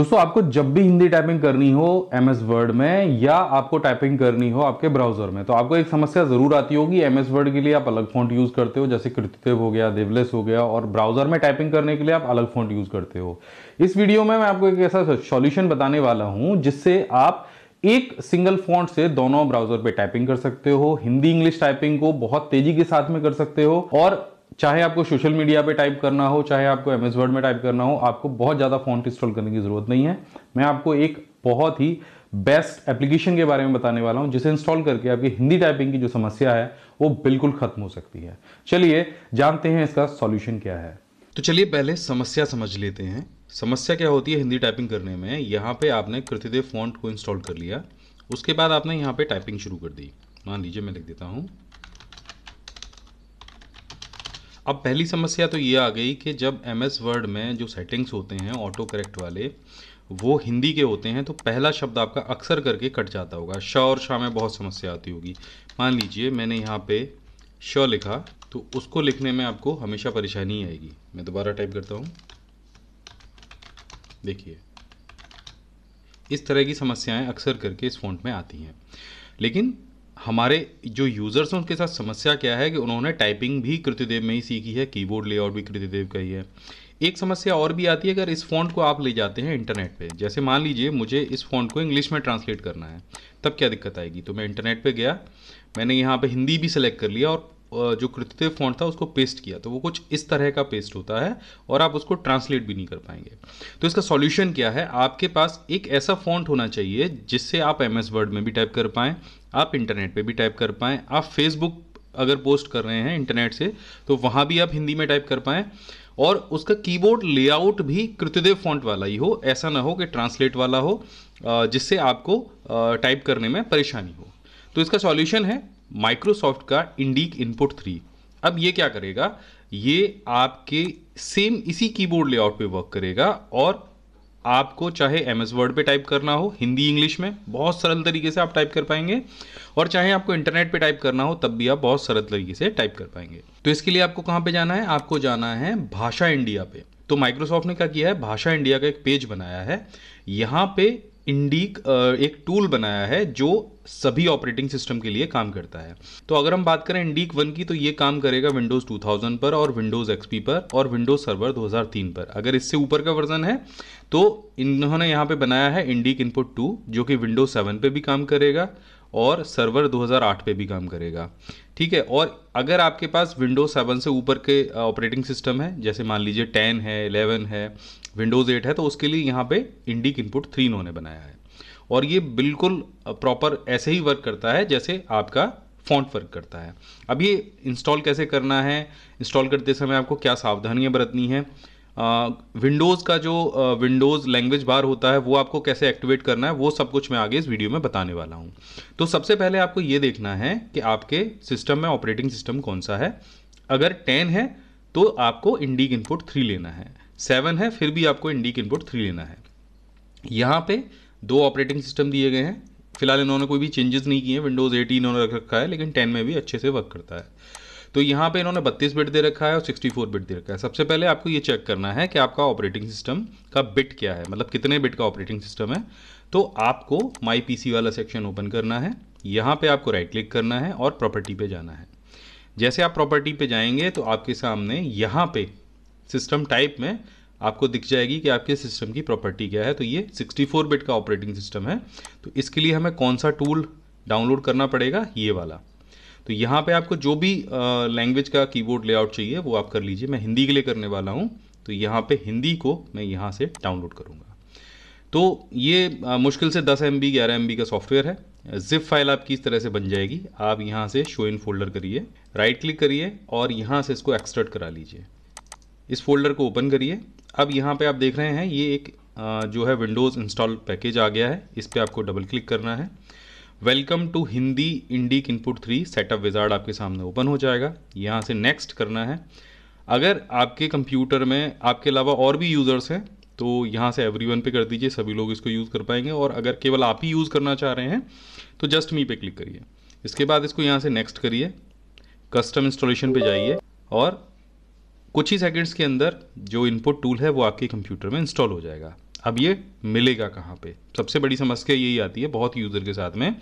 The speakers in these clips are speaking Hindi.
दोस्तों आपको जब भी हिंदी टाइपिंग करनी हो एम एस वर्ड में या आपको टाइपिंग करनी हो आपके ब्राउजर में तो आपको एक समस्या जरूर आती होगी एम एस वर्ड के लिए आप अलग फॉन्ट यूज करते हो जैसे कृतिदेव हो गया देवलेस हो गया और ब्राउजर में टाइपिंग करने के लिए आप अलग फॉन्ट यूज करते हो इस वीडियो में मैं आपको एक ऐसा सॉल्यूशन बताने वाला हूं जिससे आप एक सिंगल फॉन्ट से दोनों ब्राउजर पे टाइपिंग कर सकते हो हिंदी इंग्लिश टाइपिंग को बहुत तेजी के साथ में कर सकते हो और चाहे आपको सोशल मीडिया पे टाइप करना हो चाहे आपको एम एस वर्ड में टाइप करना हो आपको बहुत ज़्यादा फॉन्ट इंस्टॉल करने की ज़रूरत नहीं है मैं आपको एक बहुत ही बेस्ट एप्लीकेशन के बारे में बताने वाला हूँ जिसे इंस्टॉल करके आपकी हिंदी टाइपिंग की जो समस्या है वो बिल्कुल खत्म हो सकती है चलिए जानते हैं इसका सॉल्यूशन क्या है तो चलिए पहले समस्या समझ लेते हैं समस्या क्या होती है हिंदी टाइपिंग करने में यहाँ पे आपने कृतिदेव फॉन्ट को इंस्टॉल कर लिया उसके बाद आपने यहाँ पे टाइपिंग शुरू कर दी मान लीजिए मैं लिख देता हूँ अब पहली समस्या तो ये आ गई कि जब एम एस वर्ड में जो सेटिंग्स होते हैं ऑटो करेक्ट वाले वो हिंदी के होते हैं तो पहला शब्द आपका अक्सर करके कट जाता होगा श और शाह में बहुत समस्या आती होगी मान लीजिए मैंने यहाँ पे श लिखा तो उसको लिखने में आपको हमेशा परेशानी आएगी मैं दोबारा टाइप करता हूँ देखिए इस तरह की समस्याएं अक्सर करके इस फॉन्ट में आती हैं लेकिन हमारे जो यूज़र्स हैं उनके साथ समस्या क्या है कि उन्होंने टाइपिंग भी कृतिदेव में ही सीखी है कीबोर्ड लेआउट भी कृतिदेव का ही है एक समस्या और भी आती है अगर इस फॉन्ट को आप ले जाते हैं इंटरनेट पे जैसे मान लीजिए मुझे इस फॉन्ट को इंग्लिश में ट्रांसलेट करना है तब क्या दिक्कत आएगी तो मैं इंटरनेट पे गया मैंने यहाँ पे हिंदी भी सिलेक्ट कर लिया और जो कृतित्व फॉन्ट था उसको पेस्ट किया तो वो कुछ इस तरह का पेस्ट होता है और आप उसको ट्रांसलेट भी नहीं कर पाएंगे तो इसका सॉल्यूशन क्या है आपके पास एक ऐसा फॉन्ट होना चाहिए जिससे आप एम एस वर्ड में भी टाइप कर पाएँ आप इंटरनेट पर भी टाइप कर पाएँ आप फेसबुक अगर पोस्ट कर रहे हैं इंटरनेट से तो वहाँ भी आप हिंदी में टाइप कर पाएँ और उसका कीबोर्ड लेआउट भी कृतदेव फॉन्ट वाला ही हो ऐसा ना हो कि ट्रांसलेट वाला हो जिससे आपको टाइप करने में परेशानी हो तो इसका सॉल्यूशन है माइक्रोसॉफ्ट का इंडीक इनपुट थ्री अब ये क्या करेगा ये आपके सेम इसी कीबोर्ड लेआउट पे वर्क करेगा और आपको चाहे एम एस वर्ड पर टाइप करना हो हिंदी इंग्लिश में बहुत सरल तरीके से आप टाइप कर पाएंगे और चाहे आपको इंटरनेट पे टाइप करना हो तब भी आप बहुत सरल तरीके से टाइप कर पाएंगे तो इसके लिए आपको कहाँ पे जाना है आपको जाना है भाषा इंडिया पे तो माइक्रोसॉफ्ट ने क्या किया है भाषा इंडिया का एक पेज बनाया है यहाँ पे इंडीक एक टूल बनाया है जो सभी ऑपरेटिंग सिस्टम के लिए काम करता है तो अगर हम बात करें इंडीक वन की तो ये काम करेगा विंडोज़ 2000 पर और विंडोज़ एक्सपी पर और विंडोज़ सर्वर 2003 पर अगर इससे ऊपर का वर्जन है तो इन्होंने यहाँ पे बनाया है इंडीक इनपुट टू जो कि विंडोज़ सेवन पे भी काम करेगा और सर्वर 2008 पे भी काम करेगा ठीक है और अगर आपके पास विंडोज़ सेवन से ऊपर के ऑपरेटिंग सिस्टम है जैसे मान लीजिए टेन है इलेवन है विंडोज़ एट है तो उसके लिए यहाँ पे इंडिक इनपुट थ्री इन्होंने बनाया है और ये बिल्कुल प्रॉपर ऐसे ही वर्क करता है जैसे आपका फॉन्ट वर्क करता है अब ये इंस्टॉल कैसे करना है इंस्टॉल करते समय आपको क्या सावधानियाँ बरतनी है विंडोज़ का जो विंडोज़ लैंग्वेज बार होता है वो आपको कैसे एक्टिवेट करना है वो सब कुछ मैं आगे इस वीडियो में बताने वाला हूँ तो सबसे पहले आपको ये देखना है कि आपके सिस्टम में ऑपरेटिंग सिस्टम कौन सा है अगर टेन है तो आपको इंडिक इनपुट थ्री लेना है सेवन है फिर भी आपको इंडिक इनपुट थ्री लेना है यहाँ पे दो ऑपरेटिंग सिस्टम दिए गए हैं फिलहाल इन्होंने कोई भी चेंजेस नहीं किए हैं विंडोज़ एटीन इन्होंने रख रखा है लेकिन टेन में भी अच्छे से वर्क करता है तो यहाँ पे इन्होंने 32 बिट दे रखा है और 64 बिट दे रखा है सबसे पहले आपको ये चेक करना है कि आपका ऑपरेटिंग सिस्टम का बिट क्या है मतलब कितने बिट का ऑपरेटिंग सिस्टम है तो आपको माई पी वाला सेक्शन ओपन करना है यहाँ पर आपको राइट क्लिक करना है और प्रॉपर्टी पर जाना है जैसे आप प्रॉपर्टी पर जाएंगे तो आपके सामने यहाँ पर सिस्टम टाइप में आपको दिख जाएगी कि आपके सिस्टम की प्रॉपर्टी क्या है तो ये 64 बिट का ऑपरेटिंग सिस्टम है तो इसके लिए हमें कौन सा टूल डाउनलोड करना पड़ेगा ये वाला तो यहाँ पे आपको जो भी लैंग्वेज का कीबोर्ड लेआउट चाहिए वो आप कर लीजिए मैं हिंदी के लिए करने वाला हूँ तो यहाँ पे हिंदी को मैं यहाँ से डाउनलोड करूँगा तो ये आ, मुश्किल से 10 एम बी ग्यारह एम बी का सॉफ्टवेयर है जिप फाइल आपकी इस तरह से बन जाएगी आप यहाँ से शो इन फोल्डर करिए राइट क्लिक करिए और यहाँ से इसको एक्सट्रैक्ट करा लीजिए इस फोल्डर को ओपन करिए अब यहाँ पर आप देख रहे हैं ये एक जो है विंडोज़ इंस्टॉल पैकेज आ गया है इस पर आपको डबल क्लिक करना है welcome to Hindi Indic input three setup wizard आपके सामने ओपन हो जाएगा यहाँ से नेक्स्ट करना है अगर आपके कंप्यूटर में आपके अलावा और भी यूज़र्स हैं तो यहाँ से एवरी वन पे कर दीजिए सभी लोग इसको यूज़ कर पाएंगे और अगर केवल आप ही यूज़ करना चाह रहे हैं तो जस्ट मी पे क्लिक करिए इसके बाद इसको यहाँ से नेक्स्ट करिए कस्टम इंस्टॉलेशन पे जाइए और कुछ ही सेकंड्स के अंदर जो इनपुट टूल है वो आपके कंप्यूटर में इंस्टॉल हो जाएगा अब ये मिलेगा कहाँ पे सबसे बड़ी समस्या यही आती है बहुत यूज़र के साथ में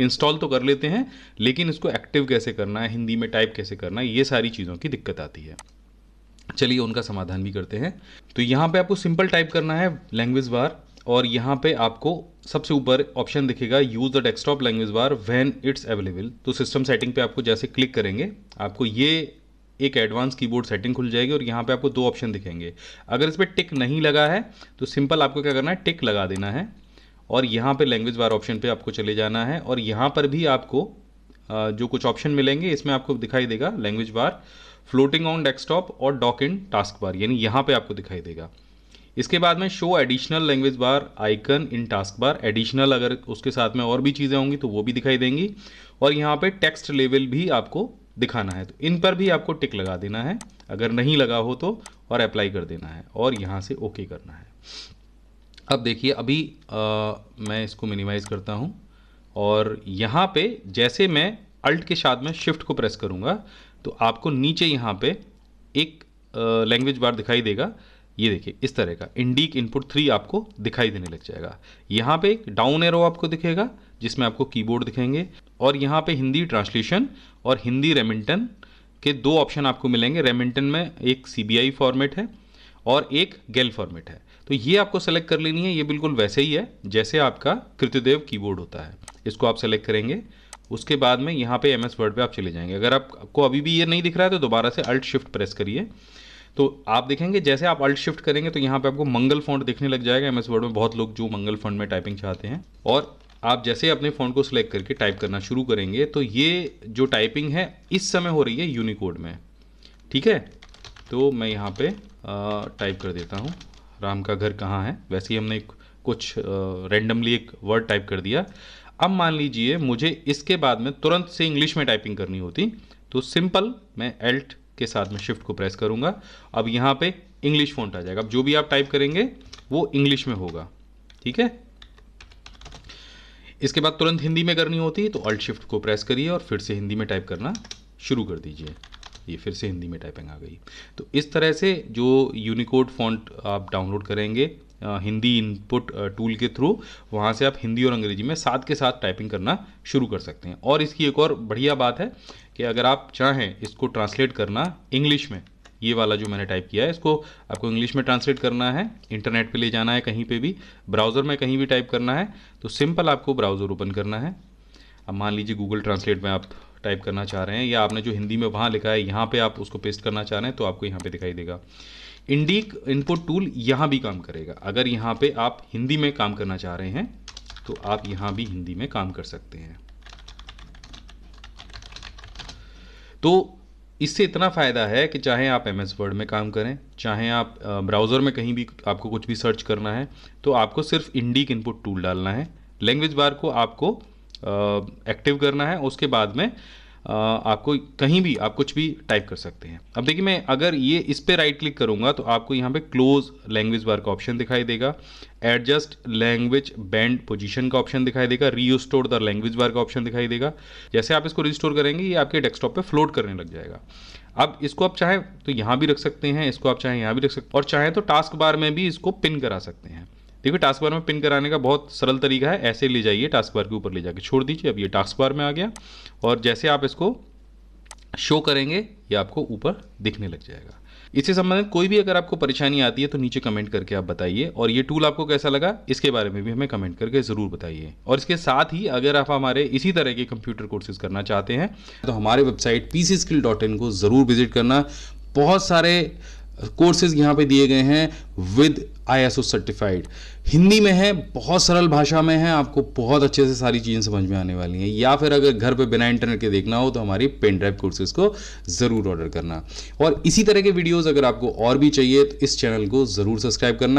इंस्टॉल तो कर लेते हैं लेकिन इसको एक्टिव कैसे करना है हिंदी में टाइप कैसे करना है ये सारी चीज़ों की दिक्कत आती है चलिए उनका समाधान भी करते हैं तो यहाँ पे आपको सिंपल टाइप करना है लैंग्वेज बार और यहाँ पे आपको सबसे ऊपर ऑप्शन दिखेगा use the desktop language bar when it's available तो सिस्टम सेटिंग पे आपको जैसे क्लिक करेंगे आपको ये एक एडवांस कीबोर्ड सेटिंग खुल जाएगी और यहाँ पे आपको दो ऑप्शन दिखेंगे अगर इस पर टिक नहीं लगा है तो सिंपल आपको क्या करना है टिक लगा देना है और यहाँ पे लैंग्वेज बार ऑप्शन पे आपको चले जाना है और यहाँ पर भी आपको जो कुछ ऑप्शन मिलेंगे इसमें आपको दिखाई देगा language bar floating on desktop और डॉक इन टास्क बार यानी यहाँ पर आपको दिखाई देगा इसके बाद में show additional language bar icon in task bar additional अगर उसके साथ में और भी चीज़ें होंगी तो वो भी दिखाई देंगी और यहाँ पे टेक्स्ट लेवल भी आपको दिखाना है तो इन पर भी आपको टिक लगा देना है अगर नहीं लगा हो तो और अप्लाई कर देना है और यहाँ से ओके करना है अब देखिए अभी आ, मैं इसको मिनिमाइज़ करता हूँ और यहाँ पे जैसे मैं अल्ट के साथ में शिफ्ट को प्रेस करूँगा तो आपको नीचे यहाँ पे एक लैंग्वेज बार दिखाई देगा ये देखिए इस तरह का इंडिक इनपुट थ्री आपको दिखाई देने लग जाएगा यहाँ पे एक डाउन एरो आपको दिखेगा जिसमें आपको कीबोर्ड दिखेंगे और यहाँ पे हिंदी ट्रांसलेशन और हिंदी रेमिंटन के दो ऑप्शन आपको मिलेंगे रेमिंटन में एक सी फॉर्मेट है और एक गेल फॉर्मेट है तो ये आपको सेलेक्ट कर लेनी है ये बिल्कुल वैसे ही है जैसे आपका कृतिदेव कीबोर्ड होता है इसको आप सेलेक्ट करेंगे उसके बाद में यहाँ पे एम एस वर्ड पर आप चले जाएंगे अगर आपको अभी भी ये नहीं दिख रहा है तो दोबारा से अल्ट शिफ्ट प्रेस करिए तो आप देखेंगे जैसे आप अल्ट शिफ्ट करेंगे तो यहाँ पे आपको मंगल फॉन्ट दिखने लग जाएगा एम एस वर्ड में बहुत लोग जो मंगल फॉन्ट में टाइपिंग चाहते हैं और आप जैसे अपने फ़ोन को सिलेक्ट करके टाइप करना शुरू करेंगे तो ये जो टाइपिंग है इस समय हो रही है यूनिकोड में ठीक है तो मैं यहाँ पे टाइप कर देता हूँ राम का घर कहाँ है वैसे ही हमने कुछ रेंडमली एक वर्ड टाइप कर दिया अब मान लीजिए मुझे इसके बाद में तुरंत से इंग्लिश में टाइपिंग करनी होती तो सिंपल मैं एल्ट के साथ में शिफ्ट को प्रेस करूँगा अब यहाँ पर इंग्लिश फोन आ जाएगा अब जो भी आप टाइप करेंगे वो इंग्लिश में होगा ठीक है इसके बाद तुरंत हिंदी में करनी होती है तो ऑल्ट शिफ्ट को प्रेस करिए और फिर से हिंदी में टाइप करना शुरू कर दीजिए ये फिर से हिंदी में टाइपिंग आ गई तो इस तरह से जो यूनिकोड फॉन्ट आप डाउनलोड करेंगे हिंदी इनपुट टूल के थ्रू वहाँ से आप हिंदी और अंग्रेजी में साथ के साथ टाइपिंग करना शुरू कर सकते हैं और इसकी एक और बढ़िया बात है कि अगर आप चाहें इसको ट्रांसलेट करना इंग्लिश में ये वाला जो मैंने टाइप किया है इसको आपको इंग्लिश में ट्रांसलेट करना है इंटरनेट पे ले जाना है कहीं पे भी ब्राउज़र में कहीं भी टाइप करना है तो सिंपल आपको ब्राउज़र ओपन करना है अब मान लीजिए गूगल ट्रांसलेट में आप टाइप करना चाह रहे हैं या आपने जो हिंदी में वहाँ लिखा है यहाँ पर आप उसको पेस्ट करना चाह रहे हैं तो आपको यहाँ पर दिखाई देगा इंडिक इनपुट टूल यहाँ भी काम करेगा अगर यहाँ पर आप हिंदी में काम करना चाह रहे हैं तो आप यहाँ भी हिंदी में काम कर सकते हैं तो इससे इतना फ़ायदा है कि चाहे आप एम एस वर्ड में काम करें चाहे आप ब्राउज़र में कहीं भी आपको कुछ भी सर्च करना है तो आपको सिर्फ इंडिक इनपुट टूल डालना है लैंग्वेज बार को आपको एक्टिव करना है उसके बाद में आपको कहीं भी आप कुछ भी टाइप कर सकते हैं अब देखिए मैं अगर ये इस पर राइट क्लिक करूँगा तो आपको यहाँ पे क्लोज लैंग्वेज बार का ऑप्शन दिखाई देगा एडजस्ट लैंग्वेज बैंड पोजीशन का ऑप्शन दिखाई देगा रीस्टोर द लैंग्वेज बार का ऑप्शन दिखाई देगा जैसे आप इसको रिस्टोर करेंगे ये आपके डेस्कटॉप पर फ्लोट करने लग जाएगा अब इसको आप चाहें तो यहाँ भी रख सकते हैं इसको आप चाहें यहाँ भी रख सकते हैं और चाहें तो टास्क बार में भी इसको पिन करा सकते हैं देखिए टास्क बार में पिन कराने का बहुत सरल तरीका है ऐसे ले जाइए टास्क बार के ऊपर ले जाके छोड़ दीजिए अब ये टास्क बार में आ गया और जैसे आप इसको शो करेंगे ये आपको ऊपर दिखने लग जाएगा इससे संबंधित कोई भी अगर आपको परेशानी आती है तो नीचे कमेंट करके आप बताइए और ये टूल आपको कैसा लगा इसके बारे में भी हमें कमेंट करके ज़रूर बताइए और इसके साथ ही अगर आप हमारे इसी तरह के कंप्यूटर कोर्सेज करना चाहते हैं तो हमारे वेबसाइट पी को ज़रूर विजिट करना बहुत सारे कोर्सेज यहाँ पे दिए गए हैं विद आईएसओ सर्टिफाइड हिंदी में है बहुत सरल भाषा में है आपको बहुत अच्छे से सारी चीज़ें समझ में आने वाली हैं या फिर अगर घर पे बिना इंटरनेट के देखना हो तो हमारी पेन ड्राइव कोर्सेज को ज़रूर ऑर्डर करना और इसी तरह के वीडियोज़ अगर आपको और भी चाहिए तो इस चैनल को ज़रूर सब्सक्राइब करना